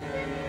Thank you.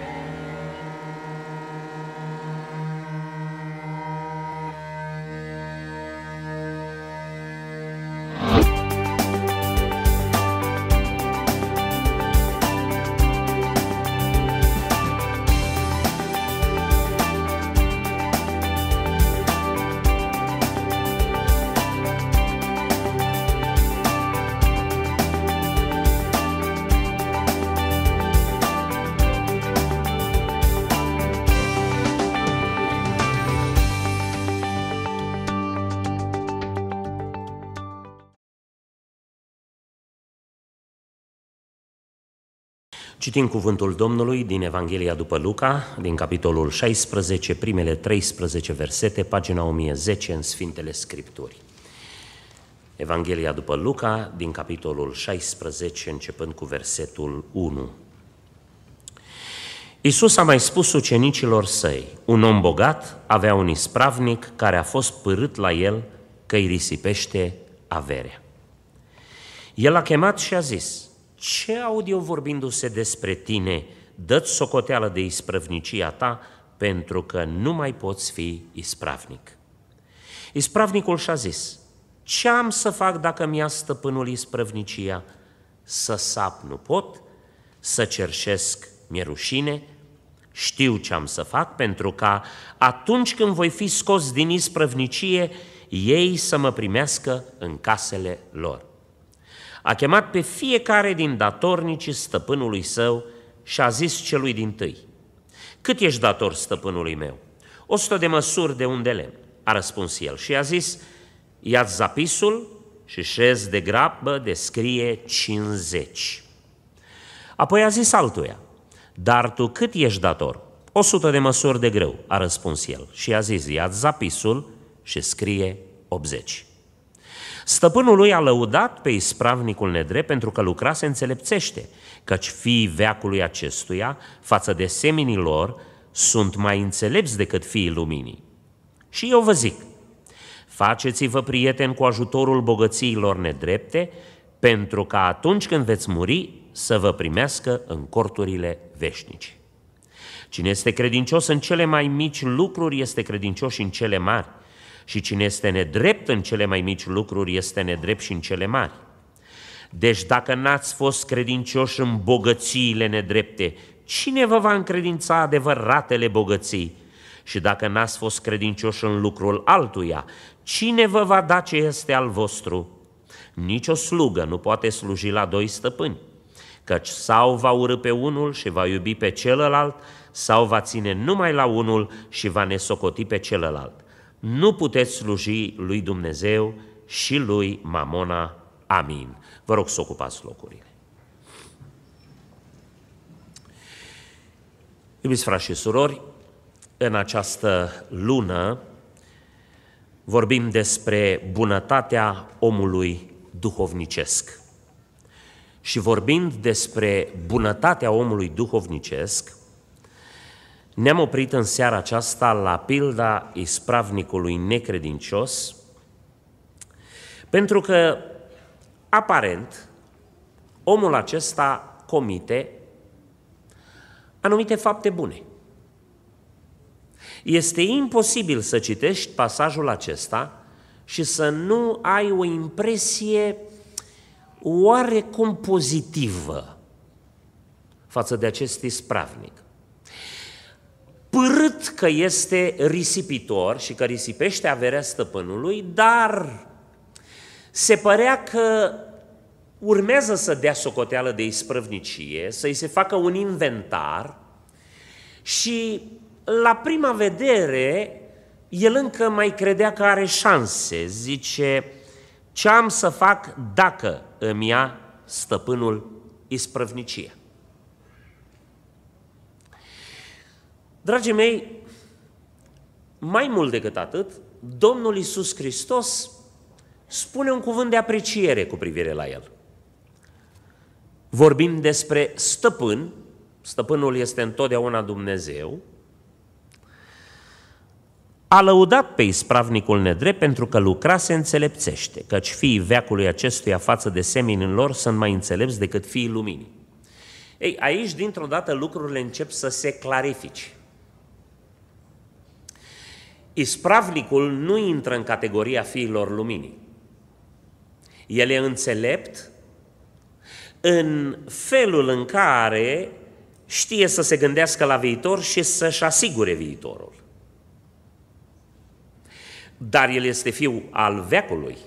Citim cuvântul Domnului din Evanghelia după Luca, din capitolul 16, primele 13 versete, pagina 1010 în Sfintele Scripturi. Evanghelia după Luca, din capitolul 16, începând cu versetul 1. Isus a mai spus ucenicilor săi, un om bogat avea un ispravnic care a fost pârât la el că îi risipește averea. El a chemat și a zis, ce aud eu vorbindu-se despre tine? Dă-ți socoteală de ispravnicia ta, pentru că nu mai poți fi ispravnic. Ispravnicul și-a zis, ce am să fac dacă mi-a stăpânul ispravnicia? Să sap nu pot, să cerșesc mi rușine, știu ce am să fac pentru ca atunci când voi fi scos din ispravnicie, ei să mă primească în casele lor a chemat pe fiecare din datornicii stăpânului său și a zis celui din tâi, Cât ești dator stăpânului meu? O sută de măsuri de unde lemn, a răspuns el și a zis, Ia-ți zapisul și șez de grabă de scrie 50. Apoi a zis altuia, Dar tu cât ești dator? O sută de măsuri de greu, a răspuns el și a zis, Ia-ți zapisul și scrie 80. Stăpânul lui a lăudat pe ispravnicul nedrept pentru că se înțelepțește, căci fiii veacului acestuia, față de seminii lor, sunt mai înțelepți decât fiii luminii. Și eu vă zic, faceți-vă prieteni cu ajutorul bogățiilor nedrepte, pentru că atunci când veți muri, să vă primească în corturile veșnice. Cine este credincios în cele mai mici lucruri, este credincios și în cele mari și cine este nedrept în cele mai mici lucruri este nedrept și în cele mari. Deci dacă n-ați fost credincioși în bogățiile nedrepte, cine vă va încredința adevăratele bogății? Și dacă n-ați fost credincioși în lucrul altuia, cine vă va da ce este al vostru? Nici o slugă nu poate sluji la doi stăpâni, căci sau va urâ pe unul și va iubi pe celălalt, sau va ține numai la unul și va nesocoti pe celălalt nu puteți sluji lui Dumnezeu și lui Mamona. Amin. Vă rog să ocupați locurile. Iubiți frați și surori, în această lună vorbim despre bunătatea omului duhovnicesc. Și vorbind despre bunătatea omului duhovnicesc, ne-am oprit în seara aceasta la pilda ispravnicului necredincios, pentru că, aparent, omul acesta comite anumite fapte bune. Este imposibil să citești pasajul acesta și să nu ai o impresie oarecum pozitivă față de acest ispravnic părât că este risipitor și că risipește averea stăpânului, dar se părea că urmează să dea socoteală de isprăvnicie, să-i se facă un inventar și la prima vedere el încă mai credea că are șanse, zice, ce am să fac dacă îmi ia stăpânul isprăvnicie? Dragii mei, mai mult decât atât, Domnul Isus Hristos spune un cuvânt de apreciere cu privire la el. Vorbim despre stăpân, stăpânul este întotdeauna Dumnezeu, a lăudat pe ispravnicul nedrept pentru că se înțelepțește, căci fiii veacului acestuia față de în lor sunt mai înțelepți decât fiii luminii. Ei, aici, dintr-o dată, lucrurile încep să se clarifice. Ispravnicul nu intră în categoria fiilor luminii. El e înțelept în felul în care știe să se gândească la viitor și să-și asigure viitorul. Dar el este fiu al veacului.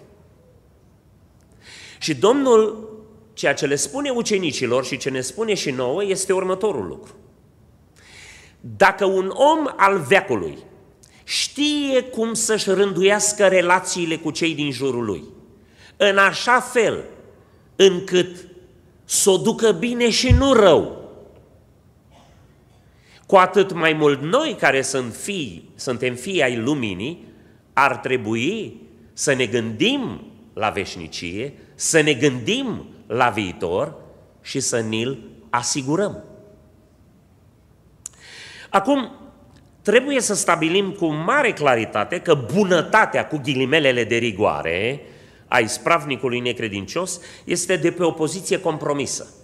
Și Domnul, ceea ce le spune ucenicilor și ce ne spune și nouă, este următorul lucru. Dacă un om al veacului, știe cum să-și rânduiască relațiile cu cei din jurul lui, în așa fel încât să o ducă bine și nu rău. Cu atât mai mult noi care sunt fii, suntem fii ai luminii, ar trebui să ne gândim la veșnicie, să ne gândim la viitor și să ni-l asigurăm. Acum, trebuie să stabilim cu mare claritate că bunătatea ghilimelele de rigoare a ispravnicului necredincios este de pe o poziție compromisă.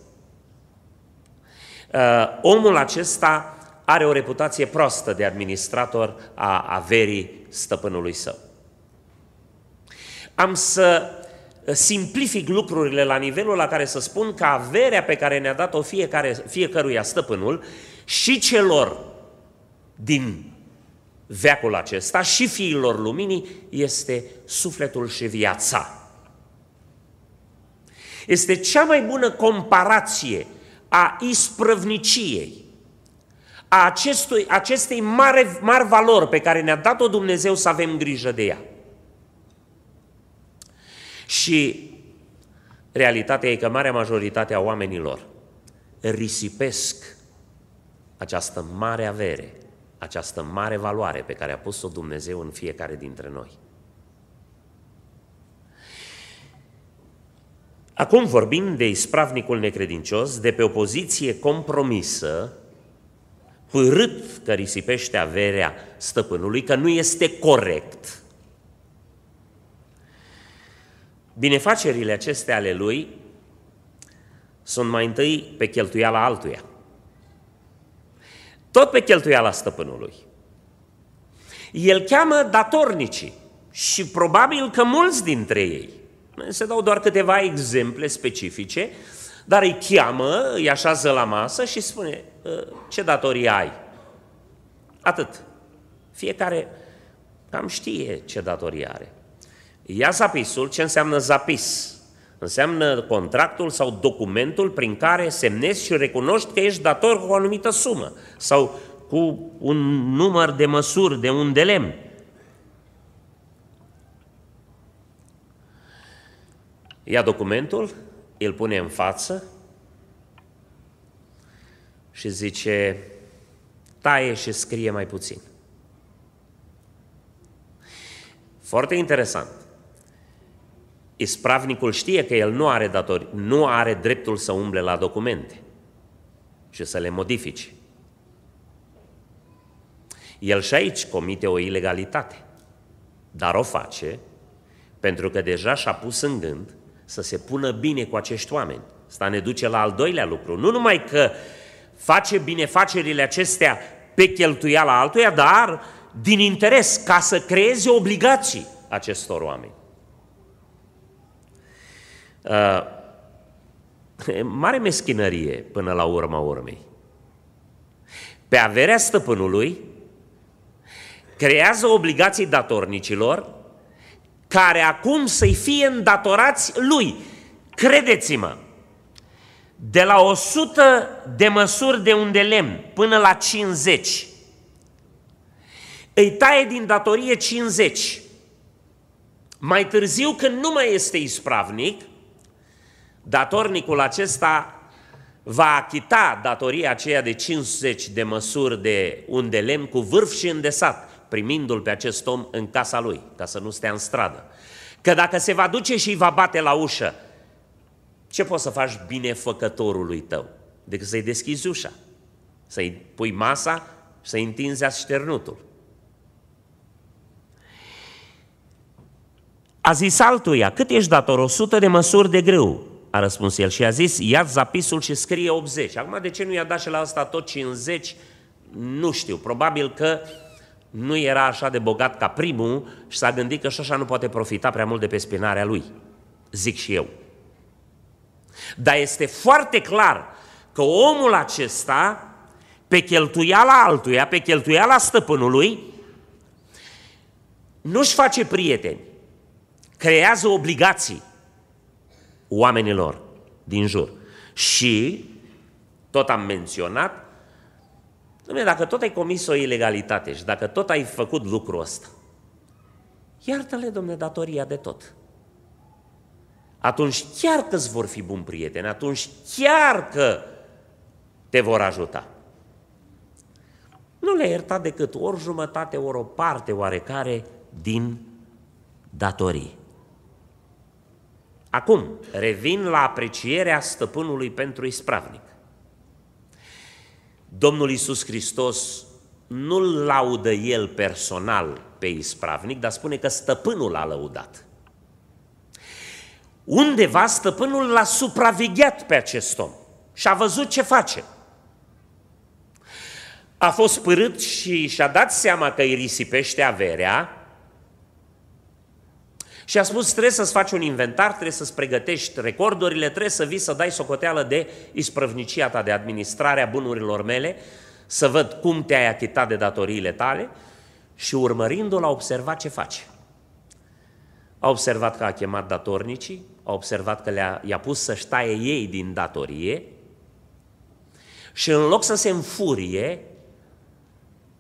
Uh, omul acesta are o reputație proastă de administrator a averii stăpânului său. Am să simplific lucrurile la nivelul la care să spun că averea pe care ne-a dat-o fiecare, fiecăruia stăpânul și celor din veacul acesta și fiilor luminii este sufletul și viața. Este cea mai bună comparație a isprăvniciei, a acestui, acestei mare, mari valori pe care ne-a dat-o Dumnezeu să avem grijă de ea. Și realitatea e că marea majoritate a oamenilor risipesc această mare avere această mare valoare pe care a pus-o Dumnezeu în fiecare dintre noi. Acum vorbim de ispravnicul necredincios, de pe o poziție compromisă, pârât că risipește averea stăpânului, că nu este corect. Binefacerile acestea ale lui sunt mai întâi pe cheltuiala altuia. Tot pe cheltuiala stăpânului. El cheamă datornicii și probabil că mulți dintre ei, se dau doar câteva exemple specifice, dar îi cheamă, îi așează la masă și spune, ă, ce datorii ai? Atât. Fiecare cam știe ce datorii are. Ia zapisul, ce înseamnă zapis? Înseamnă contractul sau documentul prin care semnezi și recunoști că ești dator cu o anumită sumă sau cu un număr de măsuri, de un de lemn. Ia documentul, îl pune în față și zice, taie și scrie mai puțin. Foarte interesant. Ispravnicul știe că el nu are datori, nu are dreptul să umble la documente și să le modifice. El și aici comite o ilegalitate, dar o face pentru că deja și-a pus în gând să se pună bine cu acești oameni. Asta ne duce la al doilea lucru. Nu numai că face binefacerile acestea pe cheltuiala altuia, dar din interes, ca să creeze obligații acestor oameni. Uh, mare meschinărie până la urma urmei. Pe averea stăpânului, creează obligații datornicilor, care acum să-i fie îndatorați lui. Credeți-mă, de la 100 de măsuri de unde lemn până la 50, îi taie din datorie 50. Mai târziu, când nu mai este ispravnic, Datornicul acesta va achita datoria aceea de 50 de măsuri de un de lemn cu vârf și îndesat, primindu-l pe acest om în casa lui, ca să nu stea în stradă. Că dacă se va duce și îi va bate la ușă, ce poți să faci binefăcătorului tău? Decât să-i deschizi ușa, să-i pui masa și să-i întinzi așternutul. A zis altuia, cât ești dator? 100 de măsuri de grâu a răspuns el și a zis, ia zapisul și scrie 80. Acum, de ce nu i-a dat și la asta tot 50? Nu știu, probabil că nu era așa de bogat ca primul și s-a gândit că și așa nu poate profita prea mult de pe spinarea lui. Zic și eu. Dar este foarte clar că omul acesta, pe cheltuiala altuia, pe cheltuiala stăpânului, nu-și face prieteni, creează obligații, oamenilor din jur. Și, tot am menționat, Dom'le, dacă tot ai comis o ilegalitate și dacă tot ai făcut lucrul ăsta, iartă-le, domne, datoria de tot. Atunci chiar că îți vor fi buni prieteni, atunci chiar că te vor ajuta. Nu le ierta decât ori jumătate, ori o parte oarecare din datorii. Acum, revin la aprecierea stăpânului pentru ispravnic. Domnul Iisus Hristos nu laudă el personal pe ispravnic, dar spune că stăpânul l-a lăudat. Undeva stăpânul l-a supravegheat pe acest om și a văzut ce face. A fost părât și și-a dat seama că îi risipește averea, și a spus, trebuie să-ți faci un inventar, trebuie să-ți pregătești recordurile, trebuie să vii să dai socoteală de isprăvnicia ta, de administrarea bunurilor mele, să văd cum te-ai achitat de datoriile tale și urmărindu-l a observat ce face. A observat că a chemat datornicii, a observat că le-a, i-a pus să-și taie ei din datorie și în loc să se înfurie,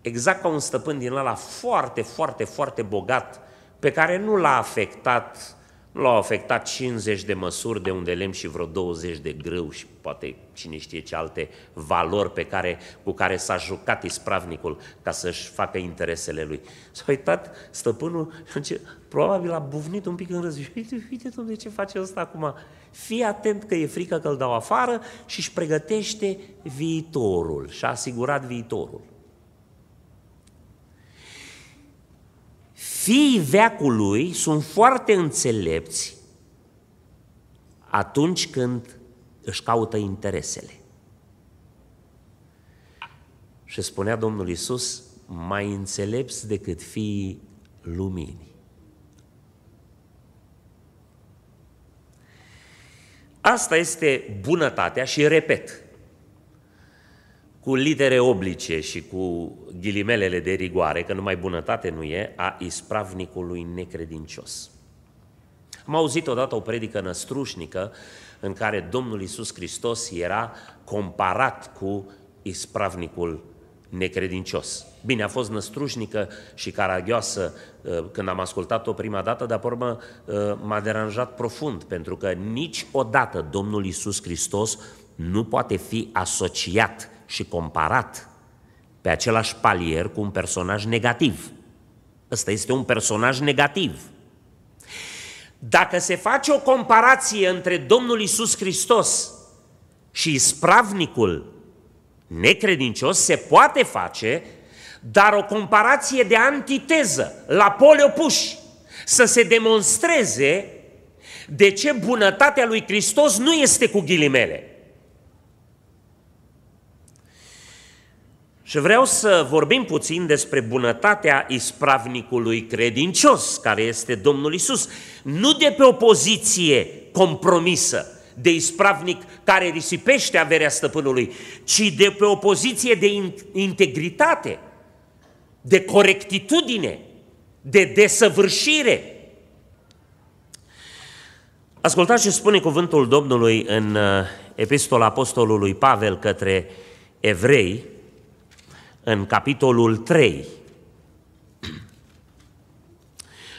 exact ca un stăpân din ăla foarte, foarte, foarte bogat, pe care nu l-a afectat, nu l-au afectat 50 de măsuri de unde lemn și vreo 20 de grâu și poate cine știe ce alte valori pe care, cu care s-a jucat ispravnicul ca să-și facă interesele lui. S-a uitat stăpânul și probabil a buvnit un pic în râs. Uite, uite, domnule, ce face ăsta acum? Fii atent că e frică că îl dau afară și își pregătește viitorul și a asigurat viitorul. Fiii veacului sunt foarte înțelepți atunci când își caută interesele. Și spunea Domnul Isus, mai înțelepți decât fiii luminii. Asta este bunătatea și, repet, cu litere oblice și cu ghilimelele de rigoare, că numai bunătate nu e, a ispravnicului necredincios. Am auzit odată o predică năstrușnică în care Domnul Isus Hristos era comparat cu ispravnicul necredincios. Bine, a fost năstrușnică și caragioasă uh, când am ascultat-o prima dată, dar pe urmă uh, m-a deranjat profund, pentru că niciodată Domnul Isus Hristos nu poate fi asociat și comparat pe același palier cu un personaj negativ. Ăsta este un personaj negativ. Dacă se face o comparație între Domnul Isus Hristos și ispravnicul necredincios, se poate face, dar o comparație de antiteză, la poli opuși, să se demonstreze de ce bunătatea lui Hristos nu este cu ghilimele. Și vreau să vorbim puțin despre bunătatea ispravnicului credincios, care este Domnul Isus. Nu de pe o poziție compromisă, de ispravnic care risipește averea stăpânului, ci de pe o poziție de integritate, de corectitudine, de desăvârșire. Ascultați ce spune cuvântul Domnului în uh, epistola apostolului Pavel către evrei, în capitolul 3.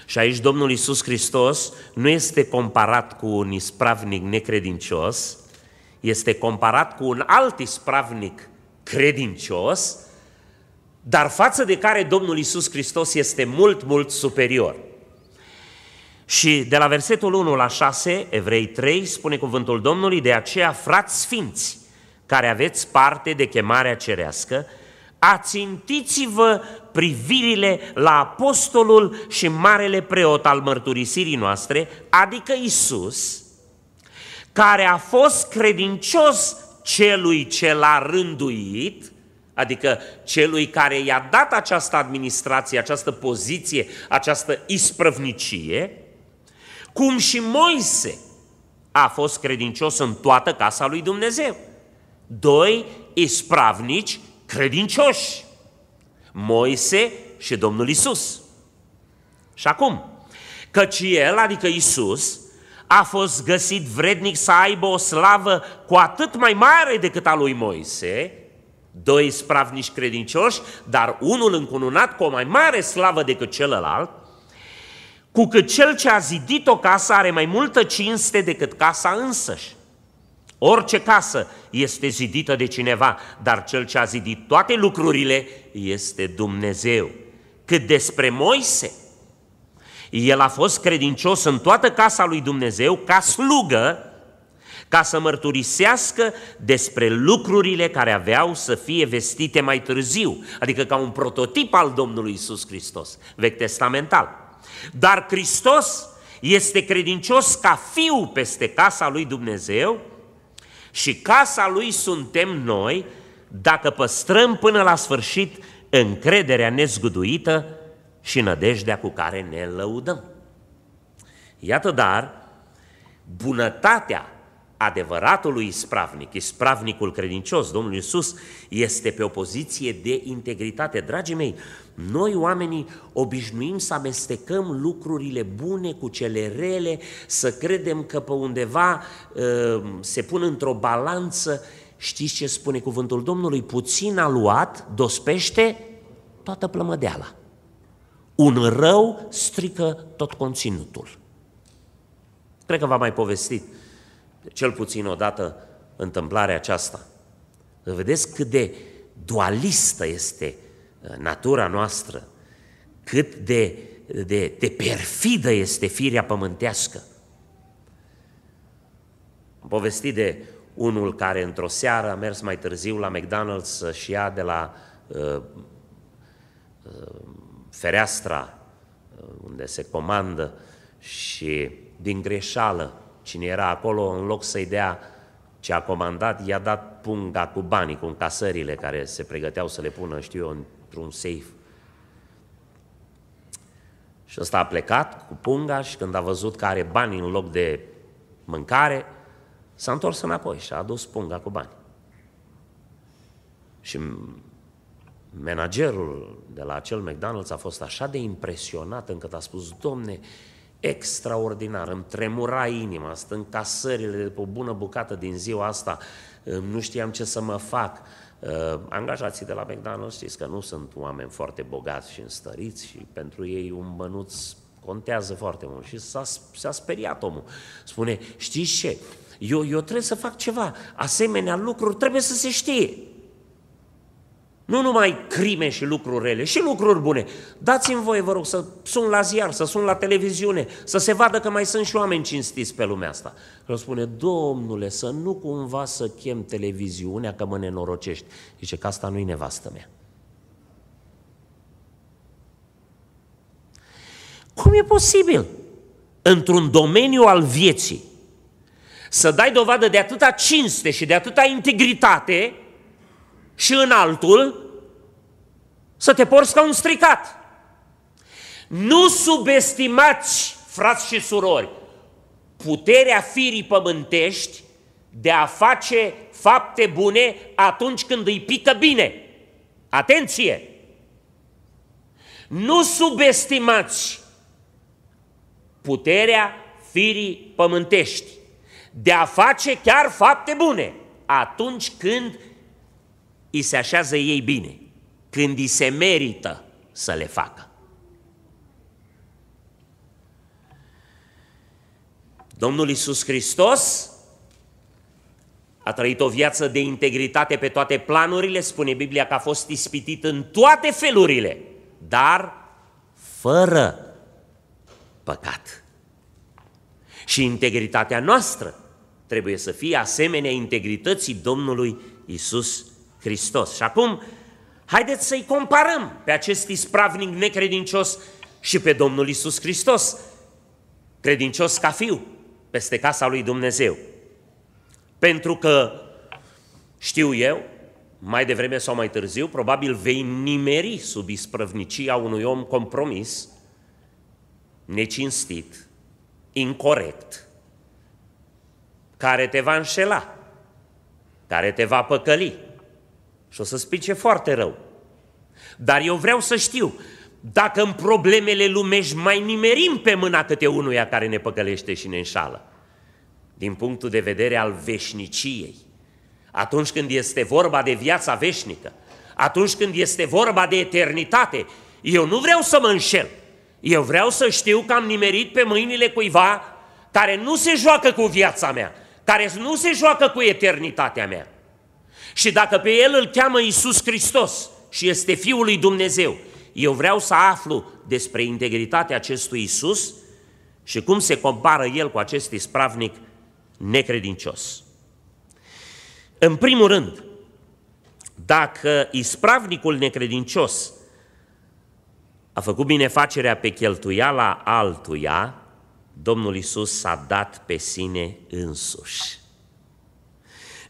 Și aici Domnul Isus Hristos nu este comparat cu un ispravnic necredincios, este comparat cu un alt ispravnic credincios, dar față de care Domnul Isus Hristos este mult, mult superior. Și de la versetul 1 la 6, Evrei 3, spune cuvântul Domnului, de aceea, frați sfinți, care aveți parte de chemarea cerească, Ațintiți-vă privirile la apostolul și marele preot al mărturisirii noastre, adică Isus, care a fost credincios celui ce l-a rânduit, adică celui care i-a dat această administrație, această poziție, această isprăvnicie, cum și Moise a fost credincios în toată casa lui Dumnezeu. Doi ispravnici credincioși, Moise și Domnul Isus. Și acum, căci el, adică Isus, a fost găsit vrednic să aibă o slavă cu atât mai mare decât a lui Moise, doi spravnici credincioși, dar unul încununat cu o mai mare slavă decât celălalt, cu cât cel ce a zidit o casă are mai multă cinste decât casa însăși. Orice casă este zidită de cineva, dar cel ce a zidit toate lucrurile este Dumnezeu. Cât despre Moise, el a fost credincios în toată casa lui Dumnezeu ca slugă, ca să mărturisească despre lucrurile care aveau să fie vestite mai târziu, adică ca un prototip al Domnului Isus Hristos, vechi testamental. Dar Hristos este credincios ca fiu peste casa lui Dumnezeu, și casa lui suntem noi dacă păstrăm până la sfârșit încrederea nezguduită și nădejdea cu care ne lăudăm. Iată dar, bunătatea adevăratului ispravnic, ispravnicul credincios, Domnul Iisus, este pe o poziție de integritate. Dragii mei, noi oamenii obișnuim să amestecăm lucrurile bune cu cele rele, să credem că pe undeva ă, se pun într-o balanță. Știți ce spune cuvântul Domnului? Puțin a luat, dospește toată plămădeala. Un rău strică tot conținutul. Cred că v-am mai povestit cel puțin odată întâmplarea aceasta. Vedeți cât de dualistă este uh, natura noastră, cât de, de, de perfidă este firea pământească. Am povestit de unul care într-o seară a mers mai târziu la McDonald's și ia de la uh, uh, fereastra uh, unde se comandă și din greșeală Cine era acolo, în loc să-i dea ce a comandat, i-a dat punga cu banii, cu încasările care se pregăteau să le pună, știu eu, într-un safe. Și ăsta a plecat cu punga și când a văzut că are bani în loc de mâncare, s-a întors înapoi și a adus punga cu bani. Și managerul de la acel McDonald's a fost așa de impresionat încât a spus, domne, extraordinar, îmi tremura inima, stând ca sările de pe o bună bucată din ziua asta, nu știam ce să mă fac. Angajații de la McDonald's știți că nu sunt oameni foarte bogați și înstăriți și pentru ei un bănuț contează foarte mult și s-a, s-a speriat omul. Spune, știți ce, eu, eu trebuie să fac ceva, asemenea lucruri trebuie să se știe. Nu numai crime și lucruri rele, și lucruri bune. Dați-mi voie, vă rog, să sun la ziar, să sun la televiziune, să se vadă că mai sunt și oameni cinstiți pe lumea asta. El spune, domnule, să nu cumva să chem televiziunea că mă nenorocești. Zice că asta nu-i nevastă mea. Cum e posibil? Într-un domeniu al vieții, să dai dovadă de atâta cinste și de atâta integritate, și în altul, să te porți ca un stricat. Nu subestimați, frați și surori, puterea firii pământești de a face fapte bune atunci când îi pică bine. Atenție! Nu subestimați puterea firii pământești de a face chiar fapte bune atunci când îi se așează ei bine, când îi se merită să le facă. Domnul Isus Hristos a trăit o viață de integritate pe toate planurile, spune Biblia că a fost ispitit în toate felurile, dar fără păcat. Și integritatea noastră trebuie să fie asemenea integrității Domnului Isus Hristos. Și acum, haideți să-i comparăm pe acest ispravnic necredincios și pe Domnul Isus Hristos, credincios ca fiu, peste casa lui Dumnezeu. Pentru că, știu eu, mai devreme sau mai târziu, probabil vei nimeri sub isprăvnicia unui om compromis, necinstit, incorrect, care te va înșela, care te va păcăli, și o să spice foarte rău. Dar eu vreau să știu dacă în problemele lumești mai nimerim pe mâna câte unuia care ne păcălește și ne înșală. Din punctul de vedere al veșniciei, atunci când este vorba de viața veșnică, atunci când este vorba de eternitate, eu nu vreau să mă înșel. Eu vreau să știu că am nimerit pe mâinile cuiva care nu se joacă cu viața mea, care nu se joacă cu eternitatea mea. Și dacă pe el îl cheamă Iisus Hristos și este Fiul lui Dumnezeu, eu vreau să aflu despre integritatea acestui Iisus și cum se compară el cu acest ispravnic necredincios. În primul rând, dacă ispravnicul necredincios a făcut binefacerea pe cheltuiala altuia, Domnul Iisus s-a dat pe sine însuși.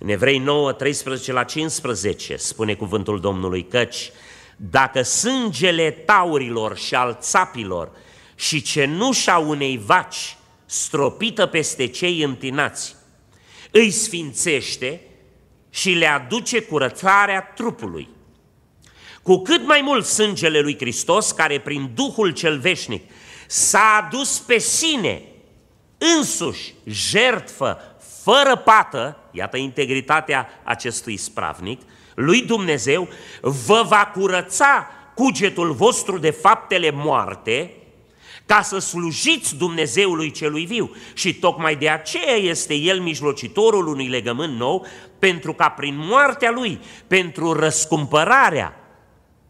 În Evrei 9, 13 la 15 spune cuvântul Domnului căci dacă sângele taurilor și al țapilor și cenușa unei vaci stropită peste cei întinați îi sfințește și le aduce curățarea trupului. Cu cât mai mult sângele lui Hristos, care prin Duhul cel veșnic s-a adus pe sine însuși jertfă fără pată, iată integritatea acestui spravnic, lui Dumnezeu, vă va curăța cugetul vostru de faptele moarte, ca să slujiți Dumnezeului celui viu. Și tocmai de aceea este El mijlocitorul unui legământ nou, pentru ca prin moartea Lui, pentru răscumpărarea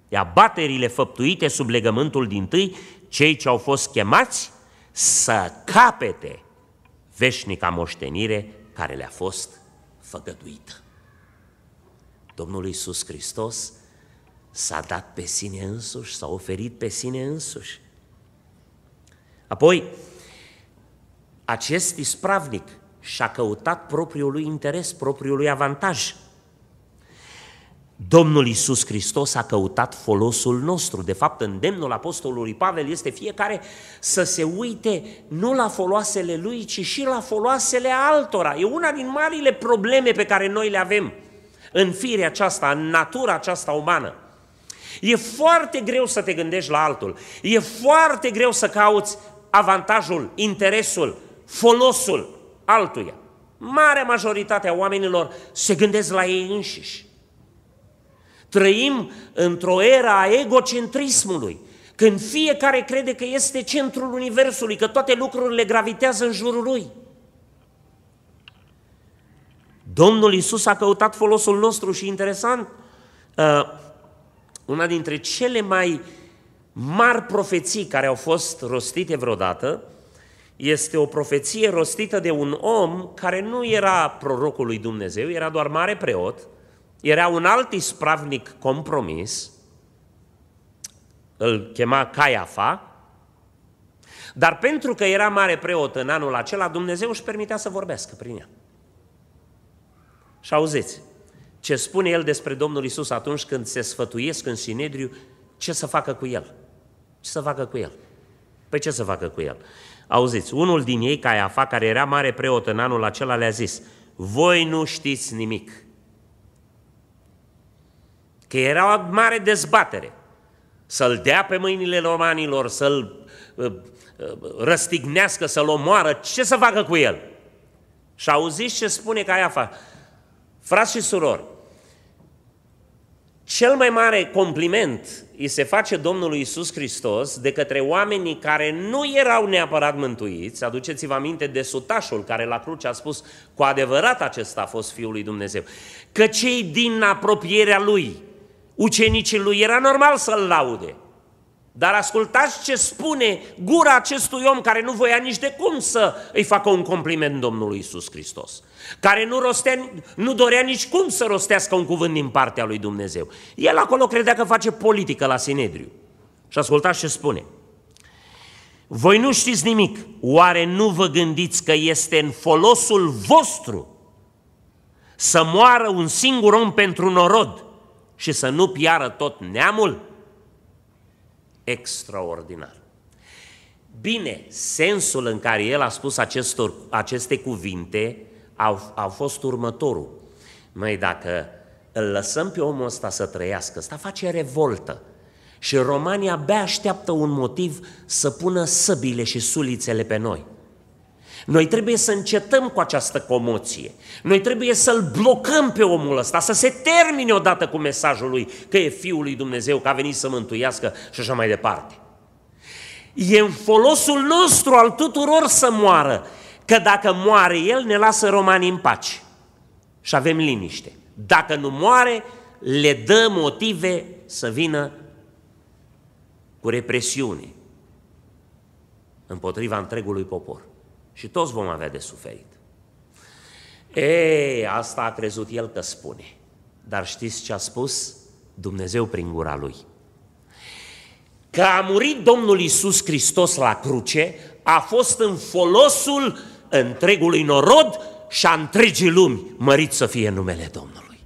de abaterile făptuite sub legământul din tâi, cei ce au fost chemați să capete veșnica moștenire care le-a fost făgăduită. Domnul Iisus Hristos s-a dat pe sine însuși, s-a oferit pe sine însuși. Apoi, acest ispravnic și-a căutat propriul lui interes, propriul lui avantaj – Domnul Isus Hristos a căutat folosul nostru. De fapt, îndemnul apostolului Pavel este fiecare să se uite nu la foloasele lui, ci și la foloasele altora. E una din marile probleme pe care noi le avem în firea aceasta, în natura aceasta umană. E foarte greu să te gândești la altul. E foarte greu să cauți avantajul, interesul, folosul altuia. Marea majoritate a oamenilor se gândesc la ei înșiși. Trăim într-o era a egocentrismului, când fiecare crede că este centrul Universului, că toate lucrurile gravitează în jurul lui. Domnul Isus a căutat folosul nostru și interesant, uh, una dintre cele mai mari profeții care au fost rostite vreodată este o profeție rostită de un om care nu era prorocul lui Dumnezeu, era doar mare preot, era un alt ispravnic compromis, îl chema Caiafa, dar pentru că era mare preot în anul acela, Dumnezeu își permitea să vorbească prin ea. Și auziți, ce spune el despre Domnul Isus atunci când se sfătuiesc în Sinedriu, ce să facă cu el? Ce să facă cu el? Păi ce să facă cu el? Auziți, unul din ei, Caiafa, care era mare preot în anul acela, le-a zis, voi nu știți nimic, Că era o mare dezbatere. Să-l dea pe mâinile romanilor, să-l uh, uh, răstignească, să-l omoară, ce să facă cu el? Și auziți ce spune Caiafa. Frați și surori, cel mai mare compliment îi se face Domnului Isus Hristos de către oamenii care nu erau neapărat mântuiți. Aduceți-vă aminte de sutașul care la cruce a spus cu adevărat acesta a fost Fiul lui Dumnezeu. Că cei din apropierea lui, ucenicii lui, era normal să-l laude. Dar ascultați ce spune gura acestui om care nu voia nici de cum să îi facă un compliment Domnului Isus Hristos, care nu, rostea, nu dorea nici cum să rostească un cuvânt din partea lui Dumnezeu. El acolo credea că face politică la Sinedriu. Și ascultați ce spune. Voi nu știți nimic, oare nu vă gândiți că este în folosul vostru să moară un singur om pentru norod? și să nu piară tot neamul? Extraordinar. Bine, sensul în care el a spus acestor, aceste cuvinte au, au fost următorul. mai dacă îl lăsăm pe omul ăsta să trăiască, ăsta face revoltă. Și România abia așteaptă un motiv să pună săbile și sulițele pe noi. Noi trebuie să încetăm cu această comoție. Noi trebuie să-l blocăm pe omul ăsta, să se termine odată cu mesajul lui că e Fiul lui Dumnezeu, că a venit să mântuiască și așa mai departe. E în folosul nostru al tuturor să moară, că dacă moare el, ne lasă romanii în pace și avem liniște. Dacă nu moare, le dă motive să vină cu represiune împotriva întregului popor. Și toți vom avea de suferit. Ei, asta a crezut el că spune. Dar știți ce a spus Dumnezeu prin gura lui? Că a murit Domnul Isus Hristos la cruce a fost în folosul întregului norod și a întregii lumi, mărit să fie numele Domnului.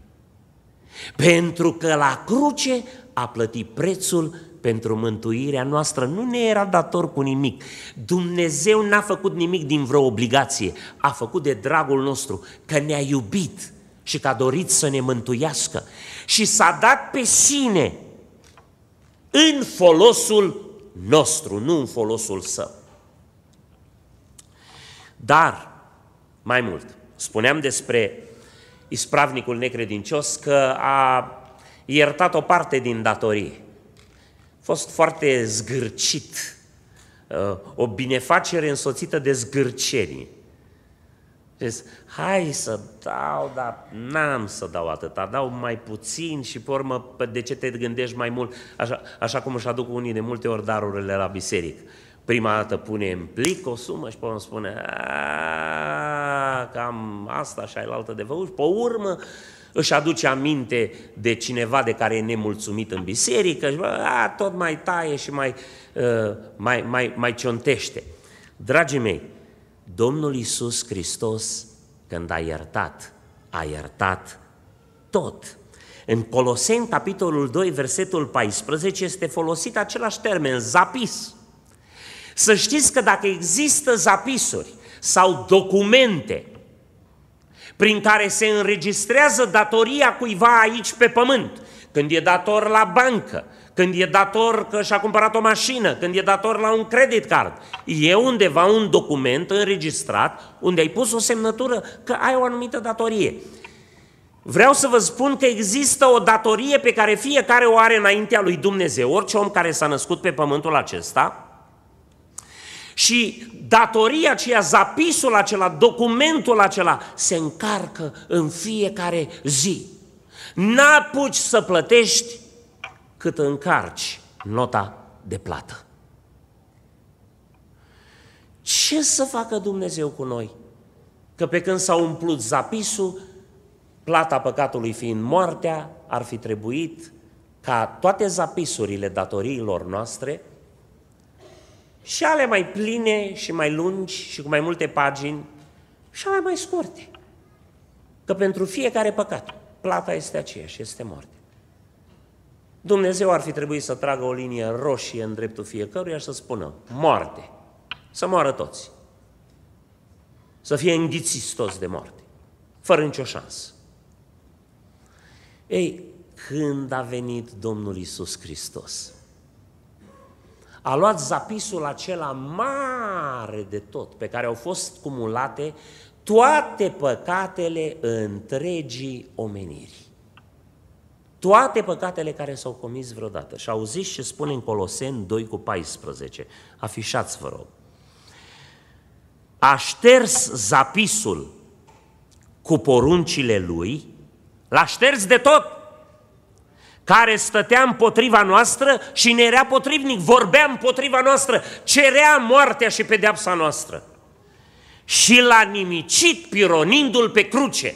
Pentru că la cruce a plătit prețul pentru mântuirea noastră nu ne era dator cu nimic. Dumnezeu n-a făcut nimic din vreo obligație, a făcut de dragul nostru, că ne-a iubit și că a dorit să ne mântuiască și s-a dat pe sine în folosul nostru, nu în folosul său. Dar, mai mult, spuneam despre ispravnicul necredincios că a iertat o parte din datorii fost foarte zgârcit, uh, o binefacere însoțită de zgârcerii. Deci, hai să dau, dar n-am să dau atâta, dau mai puțin și pe urmă, de ce te gândești mai mult? Așa, așa cum își aduc unii de multe ori darurile la biserică. Prima dată pune în plic o sumă și pe urmă spune cam asta și altă de făcut. Pe urmă își aduce aminte de cineva de care e nemulțumit în biserică și bă, a, tot mai taie și mai, ă, mai, mai, mai ciontește. Dragii mei, Domnul Iisus Hristos, când a iertat, a iertat tot. În Coloseni, capitolul 2, versetul 14, este folosit același termen, zapis. Să știți că dacă există zapisuri sau documente prin care se înregistrează datoria cuiva aici pe pământ, când e dator la bancă, când e dator că și-a cumpărat o mașină, când e dator la un credit card. E undeva un document înregistrat unde ai pus o semnătură că ai o anumită datorie. Vreau să vă spun că există o datorie pe care fiecare o are înaintea lui Dumnezeu, orice om care s-a născut pe pământul acesta, și datoria aceea, zapisul acela, documentul acela se încarcă în fiecare zi. N-apuci să plătești cât încarci nota de plată. Ce să facă Dumnezeu cu noi? Că pe când s-a umplut zapisul, plata păcatului fiind moartea, ar fi trebuit ca toate zapisurile datoriilor noastre – și ale mai pline și mai lungi și cu mai multe pagini și ale mai scurte. Că pentru fiecare păcat plata este aceeași, este moarte. Dumnezeu ar fi trebuit să tragă o linie roșie în dreptul fiecăruia și să spună moarte, să moară toți. Să fie înghițiți toți de moarte, fără nicio șansă. Ei, când a venit Domnul Isus Hristos? a luat zapisul acela mare de tot, pe care au fost cumulate toate păcatele întregii omeniri. Toate păcatele care s-au comis vreodată. Și auziți ce spune în Coloseni 2 cu 14. Afișați, vă rog. A șters zapisul cu poruncile lui, l-a șters de tot care stătea împotriva noastră și ne era potrivnic, vorbea împotriva noastră, cerea moartea și pedeapsa noastră. Și l-a nimicit pironindu-l pe cruce.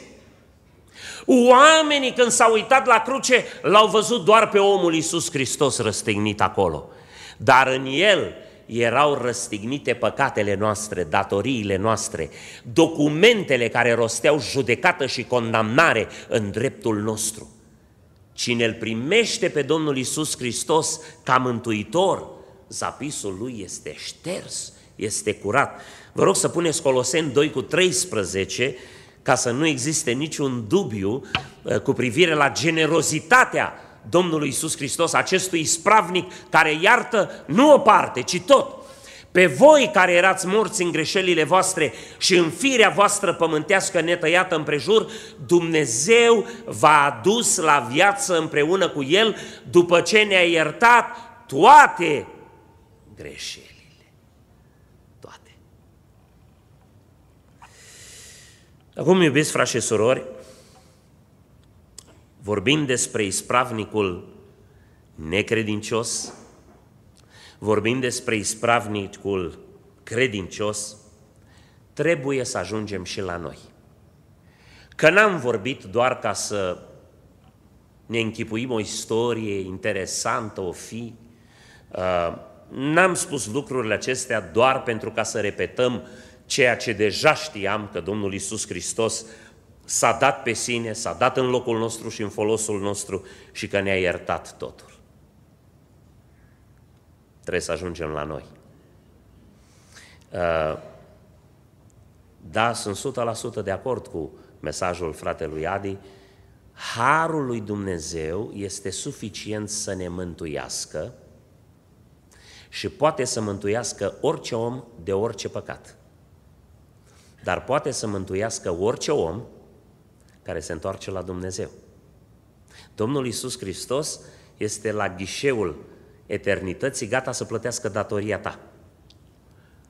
Oamenii când s-au uitat la cruce, l-au văzut doar pe omul Iisus Hristos răstignit acolo. Dar în el erau răstignite păcatele noastre, datoriile noastre, documentele care rosteau judecată și condamnare în dreptul nostru. Cine îl primește pe Domnul Isus Hristos ca mântuitor, zapisul lui este șters, este curat. Vă rog să puneți Coloseni 2 cu 13, ca să nu existe niciun dubiu eh, cu privire la generozitatea Domnului Isus Hristos, acestui ispravnic care iartă nu o parte, ci tot. Pe voi care erați morți în greșelile voastre și în firea voastră pământească netăiată împrejur, Dumnezeu v-a adus la viață împreună cu El după ce ne-a iertat toate greșelile. Toate. Acum, iubiți frați și surori, vorbim despre ispravnicul necredincios, vorbim despre ispravnicul credincios, trebuie să ajungem și la noi. Că n-am vorbit doar ca să ne închipuim o istorie interesantă, o fi, uh, n-am spus lucrurile acestea doar pentru ca să repetăm ceea ce deja știam că Domnul Isus Hristos s-a dat pe sine, s-a dat în locul nostru și în folosul nostru și că ne-a iertat totul. Trebuie să ajungem la noi. Uh, da, sunt 100% de acord cu mesajul fratelui Adi. Harul lui Dumnezeu este suficient să ne mântuiască și poate să mântuiască orice om de orice păcat. Dar poate să mântuiască orice om care se întoarce la Dumnezeu. Domnul Isus Hristos este la ghișeul eternității, gata să plătească datoria ta.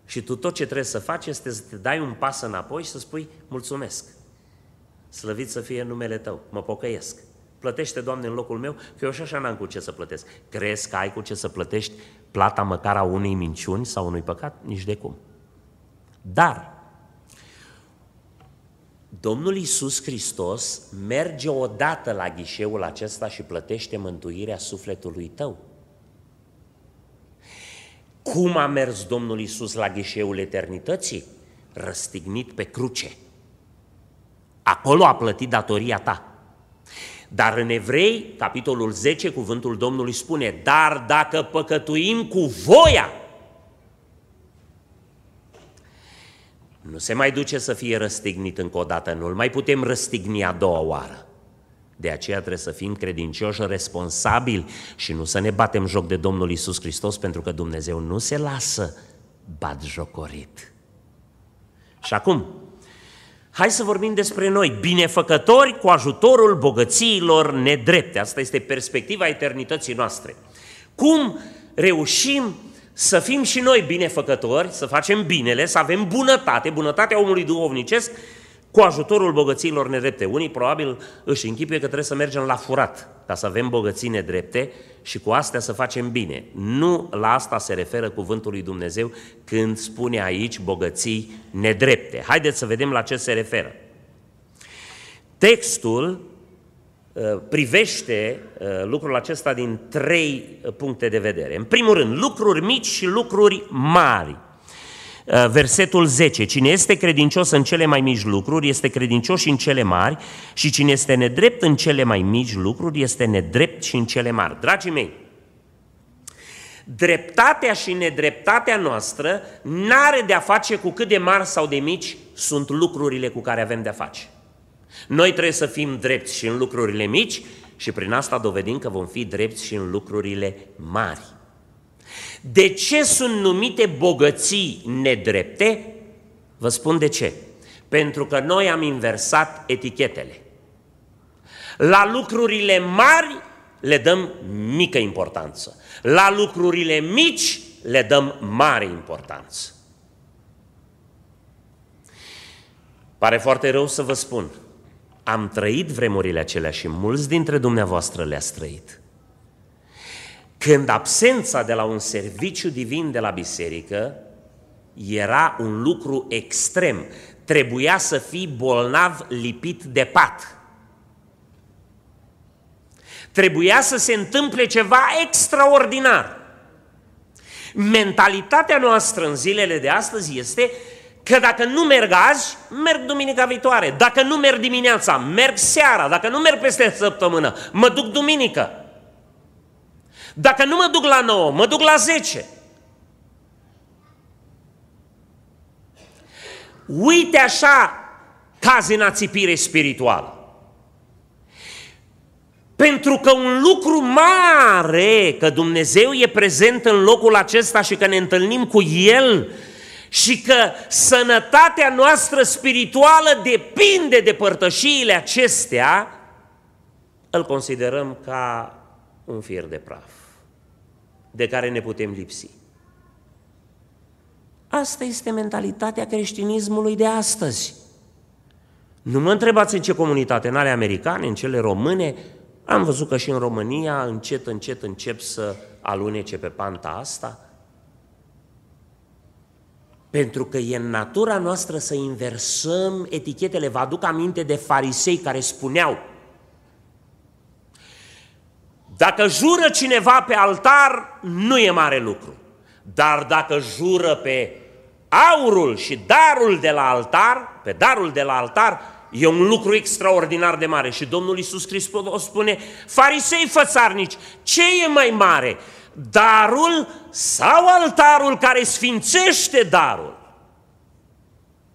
Și tu tot ce trebuie să faci este să te dai un pas înapoi și să spui mulțumesc. Slăvit să fie numele tău, mă pocăiesc. Plătește, Doamne, în locul meu, că eu și așa n-am cu ce să plătesc. Crezi că ai cu ce să plătești plata măcar a unei minciuni sau unui păcat? Nici de cum. Dar, Domnul Iisus Hristos merge odată la ghișeul acesta și plătește mântuirea sufletului tău. Cum a mers Domnul Isus la ghișeul eternității? Răstignit pe cruce. Acolo a plătit datoria ta. Dar în Evrei, capitolul 10, cuvântul Domnului spune, dar dacă păcătuim cu voia, nu se mai duce să fie răstignit încă o dată, nu-l mai putem răstigni a doua oară. De aceea trebuie să fim credincioși, responsabili și nu să ne batem joc de Domnul Isus Hristos, pentru că Dumnezeu nu se lasă bat jocorit. Și acum, hai să vorbim despre noi, binefăcători cu ajutorul bogățiilor nedrepte. Asta este perspectiva eternității noastre. Cum reușim să fim și noi binefăcători, să facem binele, să avem bunătate, bunătatea omului duhovnicesc, cu ajutorul bogățiilor nedrepte, unii probabil își închipie că trebuie să mergem la furat ca să avem bogății nedrepte și cu astea să facem bine. Nu la asta se referă cuvântul lui Dumnezeu când spune aici bogății nedrepte. Haideți să vedem la ce se referă. Textul uh, privește uh, lucrul acesta din trei puncte de vedere. În primul rând, lucruri mici și lucruri mari – Eh, versetul 10. Cine este credincios în cele mai mici lucruri este credincios și în cele mari și cine este nedrept în cele mai mici lucruri este nedrept și în cele mari. Dragii mei, dreptatea și nedreptatea noastră n-are de-a face cu cât de mari sau de mici sunt lucrurile cu care avem de-a face. Noi trebuie să fim drepți și în lucrurile mici și prin asta dovedim că vom fi drepți și în lucrurile mari. De ce sunt numite bogății nedrepte? Vă spun de ce. Pentru că noi am inversat etichetele. La lucrurile mari le dăm mică importanță. La lucrurile mici le dăm mare importanță. Pare foarte rău să vă spun, am trăit vremurile acelea și mulți dintre dumneavoastră le-ați trăit. Când absența de la un serviciu divin de la biserică era un lucru extrem, trebuia să fii bolnav lipit de pat. Trebuia să se întâmple ceva extraordinar. Mentalitatea noastră în zilele de astăzi este că dacă nu merg azi, merg duminica viitoare. Dacă nu merg dimineața, merg seara. Dacă nu merg peste săptămână, mă duc duminică. Dacă nu mă duc la 9, mă duc la 10. Uite așa cazi în ațipire spirituală. Pentru că un lucru mare, că Dumnezeu e prezent în locul acesta și că ne întâlnim cu El și că sănătatea noastră spirituală depinde de părtășiile acestea, îl considerăm ca un fir de praf de care ne putem lipsi. Asta este mentalitatea creștinismului de astăzi. Nu mă întrebați în ce comunitate, în ale americane, în cele române, am văzut că și în România încet, încet încep să alunece pe panta asta, pentru că e în natura noastră să inversăm etichetele. Vă aduc aminte de farisei care spuneau dacă jură cineva pe altar, nu e mare lucru. Dar dacă jură pe aurul și darul de la altar, pe darul de la altar, e un lucru extraordinar de mare. Și Domnul Iisus Hristos spune, farisei fățarnici, ce e mai mare? Darul sau altarul care sfințește darul?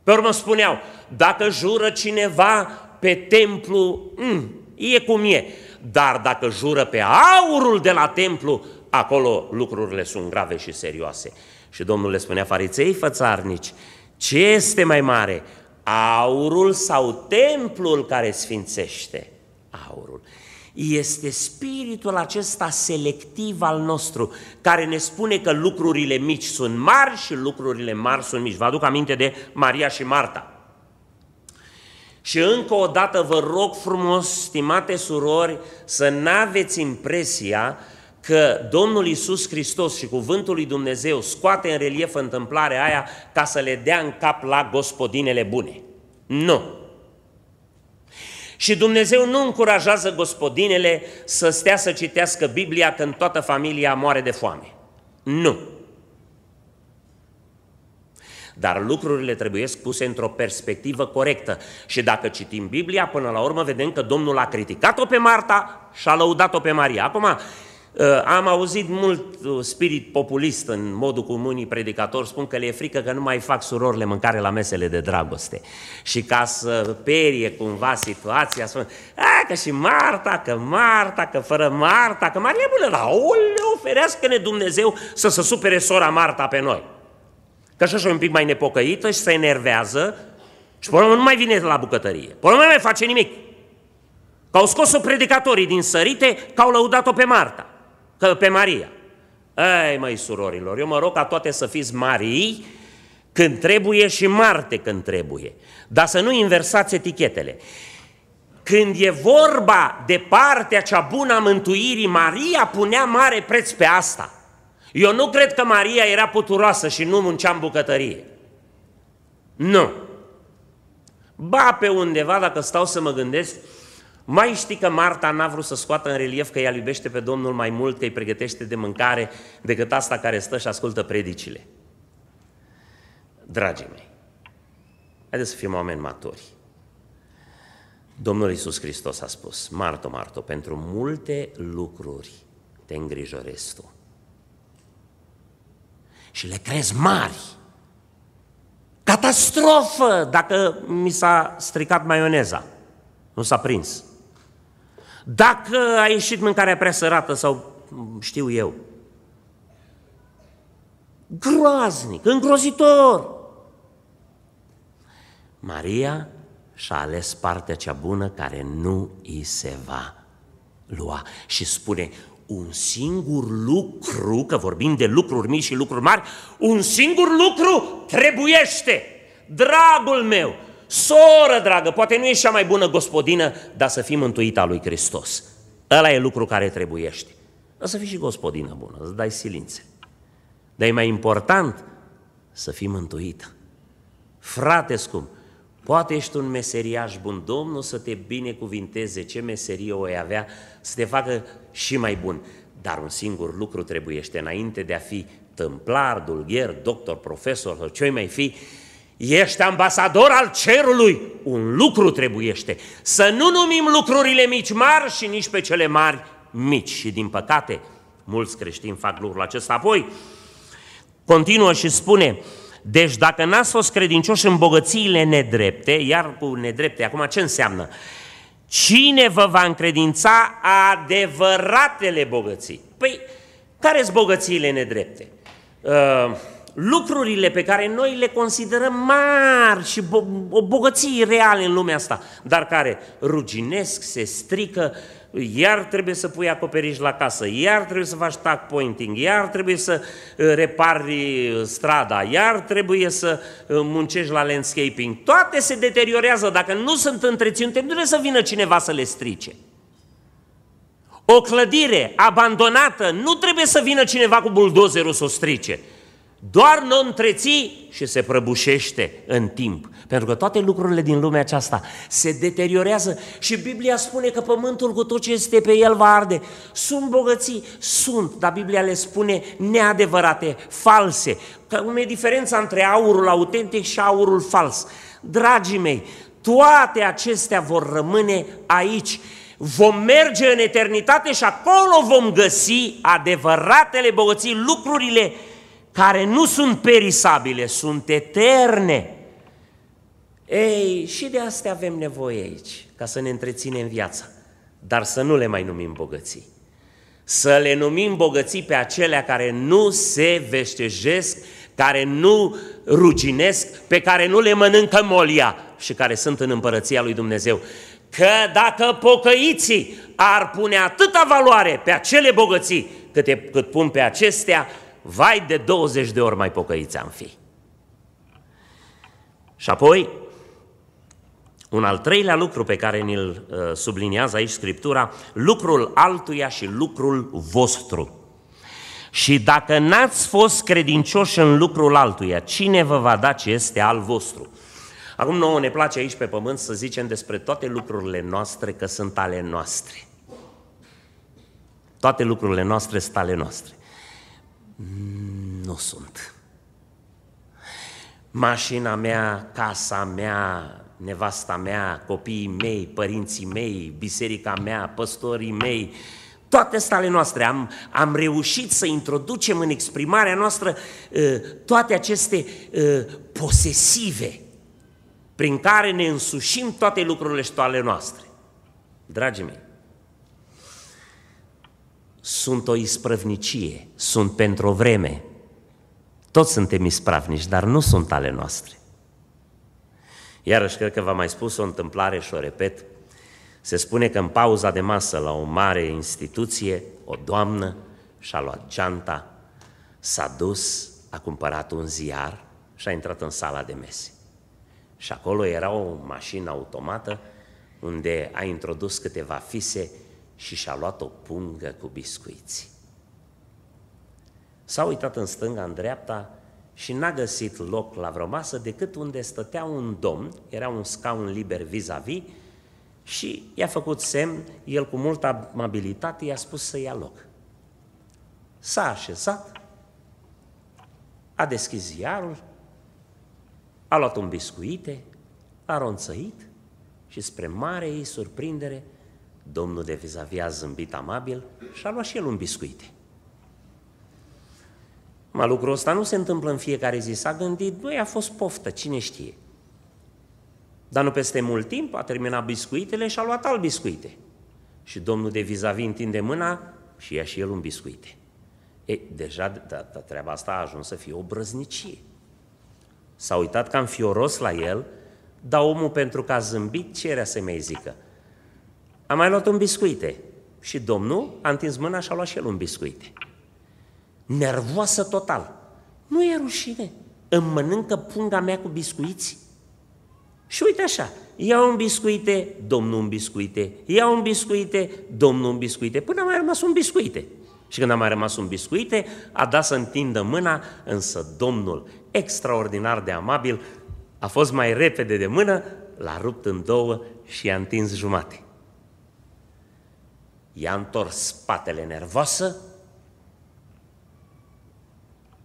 Pe urmă spuneau, dacă jură cineva pe templu, mh, mm, e cum e dar dacă jură pe aurul de la templu, acolo lucrurile sunt grave și serioase. Și Domnul le spunea fariței fățarnici, ce este mai mare, aurul sau templul care sfințește? Aurul. Este spiritul acesta selectiv al nostru, care ne spune că lucrurile mici sunt mari și lucrurile mari sunt mici. Vă aduc aminte de Maria și Marta. Și încă o dată vă rog frumos, stimate surori, să n-aveți impresia că Domnul Isus Hristos și Cuvântul lui Dumnezeu scoate în relief întâmplarea aia ca să le dea în cap la gospodinele bune. Nu! Și Dumnezeu nu încurajează gospodinele să stea să citească Biblia când toată familia moare de foame. Nu! Dar lucrurile trebuie spuse într-o perspectivă corectă. Și dacă citim Biblia, până la urmă vedem că Domnul a criticat-o pe Marta și a lăudat-o pe Maria. Acum, ă, am auzit mult ă, spirit populist în modul cum unii predicatori spun că le e frică că nu mai fac surorile mâncare la mesele de dragoste. Și ca să perie cumva situația, spun, a, că și Marta, că Marta, că fără Marta, că Maria bună, la le oferească ne Dumnezeu să se supere sora Marta pe noi. Că așa și un pic mai nepocăită și se enervează și până nu mai vine la bucătărie. Până nu mai face nimic. Că au scos-o predicatorii din sărite, că au lăudat-o pe Marta, că pe Maria. Ei măi, surorilor, eu mă rog ca toate să fiți Marii când trebuie și Marte când trebuie. Dar să nu inversați etichetele. Când e vorba de partea cea bună a mântuirii, Maria punea mare preț pe asta – eu nu cred că Maria era puturoasă și nu muncea în bucătărie. Nu. Ba pe undeva, dacă stau să mă gândesc, mai știi că Marta n-a vrut să scoată în relief că ea iubește pe Domnul mai mult, că îi pregătește de mâncare, decât asta care stă și ascultă predicile. Dragii mei, haideți să fim oameni maturi. Domnul Iisus Hristos a spus, Marto, Marto, pentru multe lucruri te îngrijorezi tu și le crezi mari. Catastrofă dacă mi s-a stricat maioneza, nu s-a prins. Dacă a ieșit mâncarea prea sărată sau știu eu. Groaznic, îngrozitor. Maria și-a ales partea cea bună care nu i se va lua. Și spune, un singur lucru, că vorbim de lucruri mici și lucruri mari, un singur lucru trebuiește. Dragul meu, soră dragă, poate nu e cea mai bună gospodină, dar să fii mântuită a lui Hristos. Ăla e lucru care trebuiește. Dar să fii și gospodină bună, să dai silințe. Dar e mai important să fii mântuită. Frate scump, Poate ești un meseriaș bun, Domnul să te binecuvinteze, ce meserie o ai avea, să te facă și mai bun. Dar un singur lucru trebuiește înainte de a fi tâmplar, dulgher, doctor, profesor sau ce mai fi, ești ambasador al cerului. Un lucru trebuiește. Să nu numim lucrurile mici mari și nici pe cele mari mici. Și din păcate, mulți creștini fac lucrul acesta. Apoi, continuă și spune, deci dacă n-ați fost credincioși în bogățiile nedrepte, iar cu nedrepte, acum ce înseamnă? Cine vă va încredința adevăratele bogății? Păi, care sunt bogățiile nedrepte? Uh, lucrurile pe care noi le considerăm mari și bo- reale în lumea asta, dar care ruginesc, se strică, iar trebuie să pui acoperiș la casă, iar trebuie să faci tag pointing, iar trebuie să uh, repari uh, strada, iar trebuie să uh, muncești la landscaping. Toate se deteriorează. Dacă nu sunt întreținute, nu trebuie să vină cineva să le strice. O clădire abandonată, nu trebuie să vină cineva cu buldozerul să o strice doar nu întreții și se prăbușește în timp. Pentru că toate lucrurile din lumea aceasta se deteriorează și Biblia spune că pământul cu tot ce este pe el va arde. Sunt bogății? Sunt, dar Biblia le spune neadevărate, false. Cum e diferența între aurul autentic și aurul fals? Dragii mei, toate acestea vor rămâne aici. Vom merge în eternitate și acolo vom găsi adevăratele bogății, lucrurile care nu sunt perisabile, sunt eterne. Ei, și de astea avem nevoie aici, ca să ne întreținem viața, dar să nu le mai numim bogății. Să le numim bogății pe acelea care nu se veștejesc, care nu ruginesc, pe care nu le mănâncă molia și care sunt în împărăția lui Dumnezeu. Că dacă pocăiții ar pune atâta valoare pe acele bogății cât, e, cât pun pe acestea, vai de 20 de ori mai pocăiți am fi. Și apoi, un al treilea lucru pe care ni-l uh, subliniază aici Scriptura, lucrul altuia și lucrul vostru. Și dacă n-ați fost credincioși în lucrul altuia, cine vă va da ce este al vostru? Acum nouă ne place aici pe pământ să zicem despre toate lucrurile noastre că sunt ale noastre. Toate lucrurile noastre sunt ale noastre. Mm, nu sunt. Mașina mea, casa mea, nevasta mea, copiii mei, părinții mei, biserica mea, păstorii mei, toate stale noastre. Am, am reușit să introducem în exprimarea noastră uh, toate aceste uh, posesive prin care ne însușim toate lucrurile și toale noastre. Dragii mei, sunt o isprăvnicie, sunt pentru o vreme. Toți suntem ispravnici, dar nu sunt ale noastre. Iarăși, cred că v-am mai spus o întâmplare și o repet. Se spune că în pauza de masă la o mare instituție, o doamnă și-a luat geanta, s-a dus, a cumpărat un ziar și a intrat în sala de mese. Și acolo era o mașină automată unde a introdus câteva fise și și-a luat o pungă cu biscuiți. S-a uitat în stânga, în dreapta și n-a găsit loc la vreo masă decât unde stătea un domn, era un scaun liber vis-a-vis, și i-a făcut semn, el cu multă amabilitate i-a spus să ia loc. S-a așezat, a deschis ziarul, a luat un biscuite, a ronțăit și spre mare ei surprindere Domnul de vis-a-vis a zâmbit amabil și a luat și el un biscuit. Ma lucrul ăsta nu se întâmplă în fiecare zi. S-a gândit, nu a fost poftă, cine știe. Dar nu peste mult timp a terminat biscuitele și a luat alt biscuite. Și domnul de vis-a-vis întinde mâna și ia și el un biscuite. E, deja da, da, treaba asta a ajuns să fie o brăznicie. S-a uitat cam fioros la el, dar omul pentru că a zâmbit, ce era să mai zică? Am mai luat un biscuite. Și domnul a întins mâna și a luat și el un biscuite. Nervoasă total. Nu e rușine. Îmi mănâncă punga mea cu biscuiți? Și uite așa, ia un biscuite, domnul un biscuite, ia un biscuite, domnul un biscuite, până a mai rămas un biscuite. Și când a mai rămas un biscuite, a dat să întindă mâna, însă domnul, extraordinar de amabil, a fost mai repede de mână, l-a rupt în două și i-a întins jumate i-a întors spatele nervoasă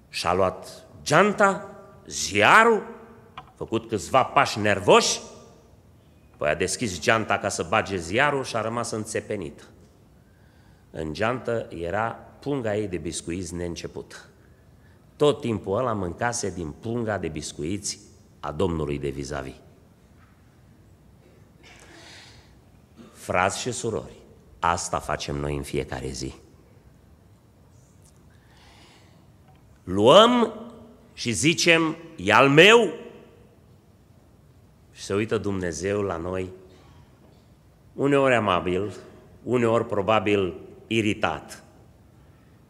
și-a luat geanta, ziarul, făcut câțiva pași nervoși, păi a deschis geanta ca să bage ziarul și a rămas înțepenit. În geantă era punga ei de biscuiți neînceput. Tot timpul ăla mâncase din punga de biscuiți a domnului de vis-a-vis. Frați și surori, Asta facem noi în fiecare zi. Luăm și zicem, e al meu. Și se uită Dumnezeu la noi, uneori amabil, uneori probabil iritat,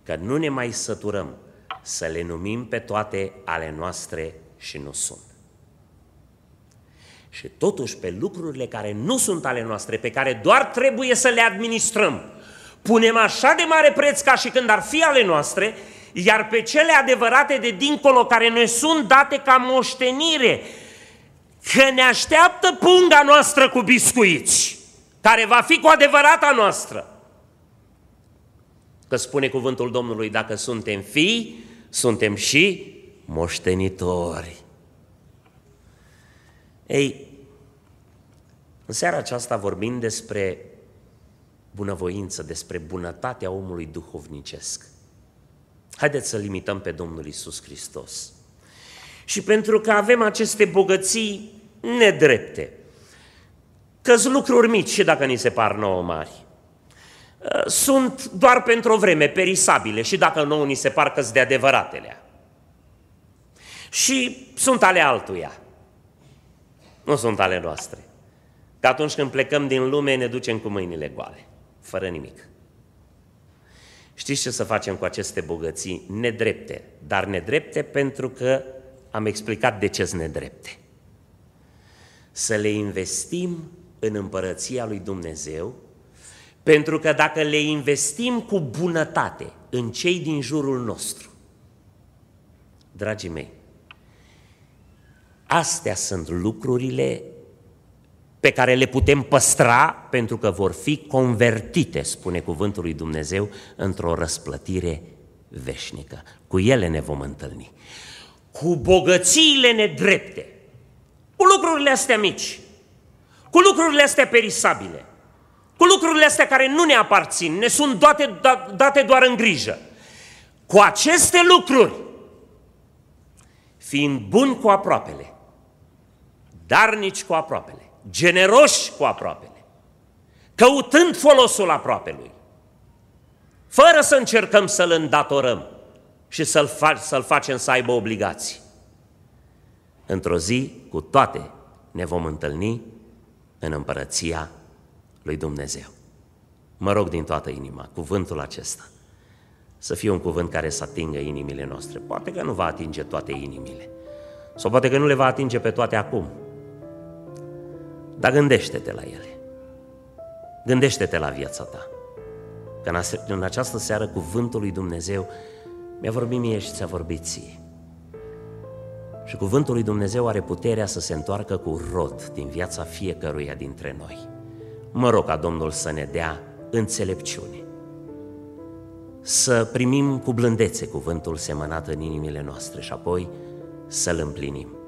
că nu ne mai săturăm să le numim pe toate ale noastre și nu sunt. Și totuși pe lucrurile care nu sunt ale noastre, pe care doar trebuie să le administrăm, punem așa de mare preț ca și când ar fi ale noastre, iar pe cele adevărate de dincolo care ne sunt date ca moștenire, că ne așteaptă punga noastră cu biscuiți, care va fi cu adevărat a noastră. Că spune cuvântul Domnului, dacă suntem fii, suntem și moștenitori. Ei, în seara aceasta vorbim despre bunăvoință, despre bunătatea omului duhovnicesc. Haideți să limităm pe Domnul Isus Hristos. Și pentru că avem aceste bogății nedrepte, că lucruri mici și dacă ni se par nouă mari, ă, sunt doar pentru o vreme perisabile și dacă nouă ni se par că de adevăratele. Și sunt ale altuia, nu sunt ale noastre. Că atunci când plecăm din lume ne ducem cu mâinile goale, fără nimic. Știți ce să facem cu aceste bogății nedrepte? Dar nedrepte pentru că am explicat de ce sunt nedrepte. Să le investim în împărăția lui Dumnezeu, pentru că dacă le investim cu bunătate în cei din jurul nostru, dragii mei, astea sunt lucrurile pe care le putem păstra pentru că vor fi convertite, spune cuvântul lui Dumnezeu, într-o răsplătire veșnică. Cu ele ne vom întâlni. Cu bogățiile nedrepte, cu lucrurile astea mici, cu lucrurile astea perisabile, cu lucrurile astea care nu ne aparțin, ne sunt date, da, date doar în grijă. Cu aceste lucruri, fiind buni cu aproapele, darnici cu aproapele, generoși cu aproapele, căutând folosul aproapelui, fără să încercăm să-l îndatorăm și să-l, fa- să facem să aibă obligații. Într-o zi, cu toate, ne vom întâlni în împărăția lui Dumnezeu. Mă rog din toată inima, cuvântul acesta să fie un cuvânt care să atingă inimile noastre. Poate că nu va atinge toate inimile, sau poate că nu le va atinge pe toate acum, dar gândește-te la ele. Gândește-te la viața ta. Că în această seară cuvântul lui Dumnezeu mi-a vorbit mie și ți-a vorbit ție. Și cuvântul lui Dumnezeu are puterea să se întoarcă cu rod din viața fiecăruia dintre noi. Mă rog ca Domnul să ne dea înțelepciune, să primim cu blândețe cuvântul semănat în inimile noastre și apoi să-l împlinim.